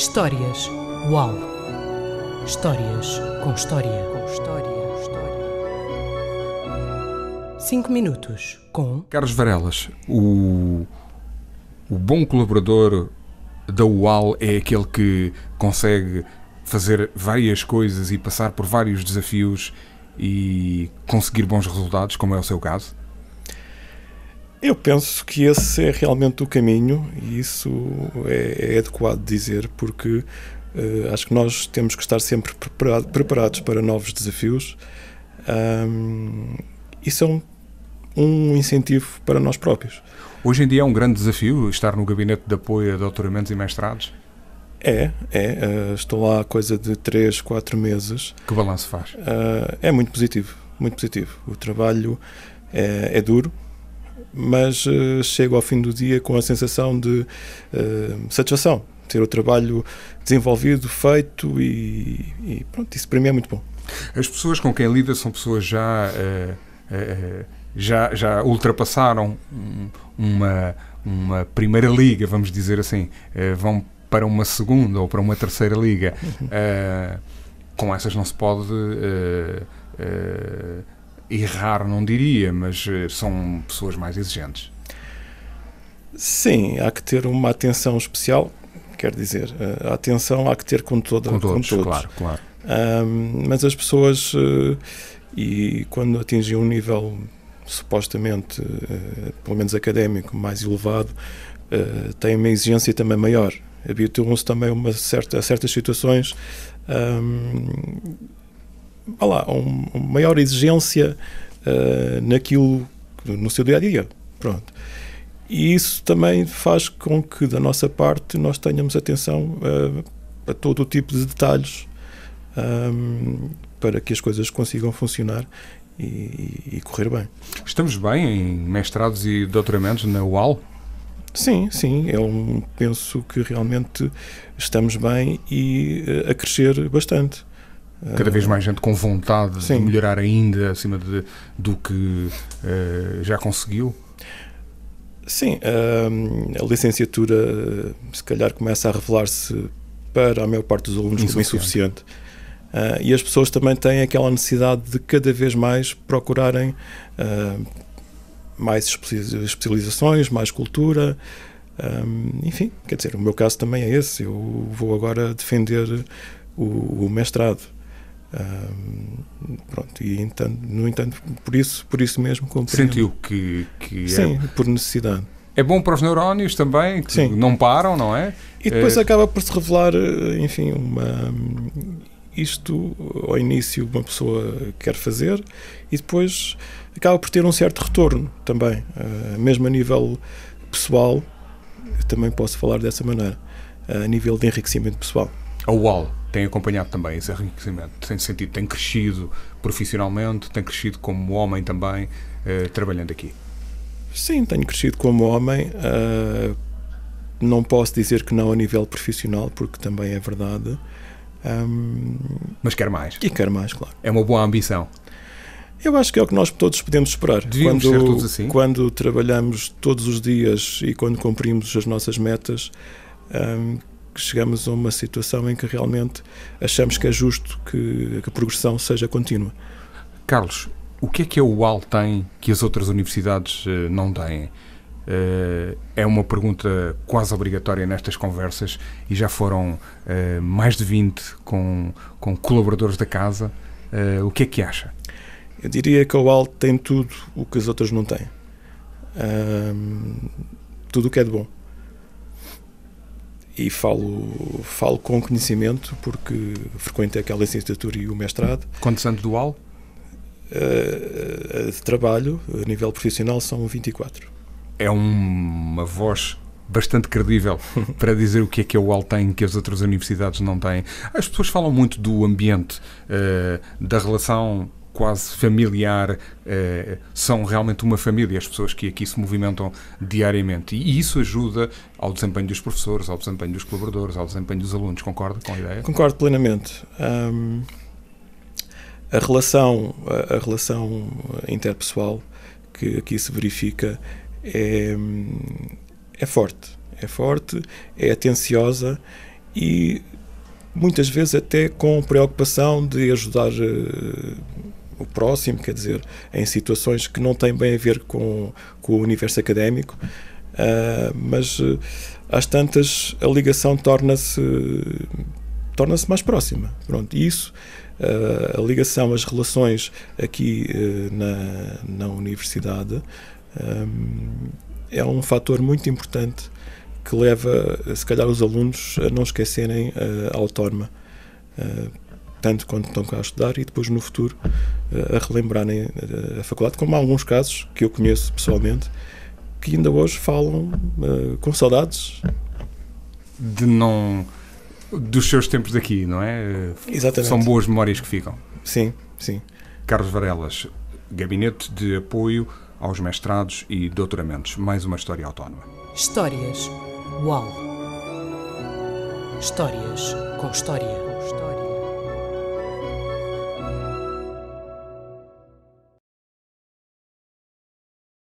Histórias. Uau! Histórias com história. Com história, história. Cinco minutos com Carlos Varelas. O, o bom colaborador da UAL é aquele que consegue fazer várias coisas e passar por vários desafios e conseguir bons resultados, como é o seu caso? Eu penso que esse é realmente o caminho e isso é, é adequado dizer, porque uh, acho que nós temos que estar sempre preparado, preparados para novos desafios. Um, são é um, um incentivo para nós próprios. Hoje em dia é um grande desafio estar no gabinete de apoio a doutoramentos e mestrados? É, é. Uh, estou lá há coisa de 3, 4 meses. Que balanço faz? Uh, é muito positivo, muito positivo. O trabalho é, é duro, mas uh, chego ao fim do dia com a sensação de uh, satisfação, ter o trabalho desenvolvido, feito e, e, pronto, isso para mim é muito bom. As pessoas com quem lida são pessoas já uh, já, já ultrapassaram uma uma primeira liga, vamos dizer assim, vão para uma segunda ou para uma terceira liga. Uhum. com essas não se pode errar não diria, mas eh, são pessoas mais exigentes. Sim, há que ter uma atenção especial, quer dizer, eh, a atenção há que ter com, toda, com, todos, com todos. Claro, claro. Um, mas as pessoas, eh, e quando atingem um nível supostamente, pelo menos académico, mais elevado, têm uma exigência também maior habituam-se também a, certa, a certas situações um, lá, um, uma maior exigência uh, naquilo, no seu dia a dia. Pronto. E isso também faz com que, da nossa parte, nós tenhamos atenção uh, a todo o tipo de detalhes um, eh, para que as coisas consigam funcionar e, e, correr bem. Estamos bem em mestrados e doutoramentos na UAL? Sim, sim, eu é penso que realmente estamos bem e a crescer bastante. Cada vez mais gente com vontade Sim. de melhorar ainda acima de, do que uh, já conseguiu? Sim, ehm, a licenciatura se calhar começa a revelar-se para a maior parte dos alunos insuficiente. como insuficiente. Uh, e as pessoas também têm aquela necessidade de cada vez mais procurarem uh, mais especializações, mais cultura. Um, ehm, enfim, quer dizer, o meu caso também é esse. Eu vou agora defender o, o mestrado. Um, pronto, e então, no entanto, por isso, por isso mesmo compreendo. Sentiu que, que é Sim, é... por necessidade. É bom para os neurónios também, que Sim. não param, não é? E depois é... acaba por se revelar, eh, enfim, uma. Isto, ao início, uma pessoa quer fazer e depois acaba por ter um certo retorno também, uh, mesmo a nível pessoal, também posso falar dessa maneira, a nível de enriquecimento pessoal. Oh, uau! tem acompanhado também esse enriquecimento. Tem sentido, tem crescido profissionalmente, tem crescido como homem também, eh, trabalhando aqui. Sim, tenho crescido como homem. Uh, não posso dizer que não a nível profissional, porque também é verdade. Um, Mas quer mais. E quer mais, claro. É uma boa ambição. Eu acho que é o que nós todos podemos esperar. Devíamos quando, ser todos assim. Quando trabalhamos todos os dias e quando cumprimos as nossas metas, um, que chegamos a uma situação em que realmente achamos que é justo que, que a progressão seja contínua. Carlos, o que é que a é UAL tem que as outras universidades eh, não têm? Eh, é uma pergunta quase obrigatória nestas conversas e já foram eh, mais de 20 com, com colaboradores da casa. O que é que acha? Eu diria que a UAL tem tudo o que as outras não têm. tudo o que é de bom e falo, falo com conhecimento porque frequentei aquela licenciatura e o mestrado. Quantos anos dual? Eh, eh, de trabalho, a nível profissional, são 24. É uma voz bastante credível para dizer o que é que a UAL tem que as outras universidades não têm. As pessoas falam muito do ambiente, eh, da relação quase familiar, eh, são realmente uma família, as pessoas que aqui se movimentam diariamente. E isso ajuda ao desempenho dos professores, ao desempenho dos colaboradores, ao desempenho dos alunos. Concorda com a ideia? Concordo plenamente. Um, a relação, a, a relação interpessoal que aqui se verifica é, é forte. É forte, é atenciosa e muitas vezes até com preocupação de ajudar eh, próximo, quer dizer, em situações que não têm bem a ver com, com o universo académico, uh, mas eh, às tantas a ligação torna-se torna-se mais próxima. Pronto, isso, uh, a ligação, as relações aqui eh, na, na universidade um, ah, é um fator muito importante que leva, se calhar, os alunos a não esquecerem a autónoma tanto quanto estão cá a estudar e depois no futuro eh, a relembrarem eh, a faculdade, como há alguns casos que eu conheço pessoalmente que ainda hoje falam eh, com saudades de não dos seus tempos daqui, não é? Exatamente. São boas memórias que ficam. Sim, sim. Carlos Varelas, Gabinete de Apoio aos Mestrados e Doutoramentos. Mais uma história autónoma. Histórias. Uau! Histórias com história.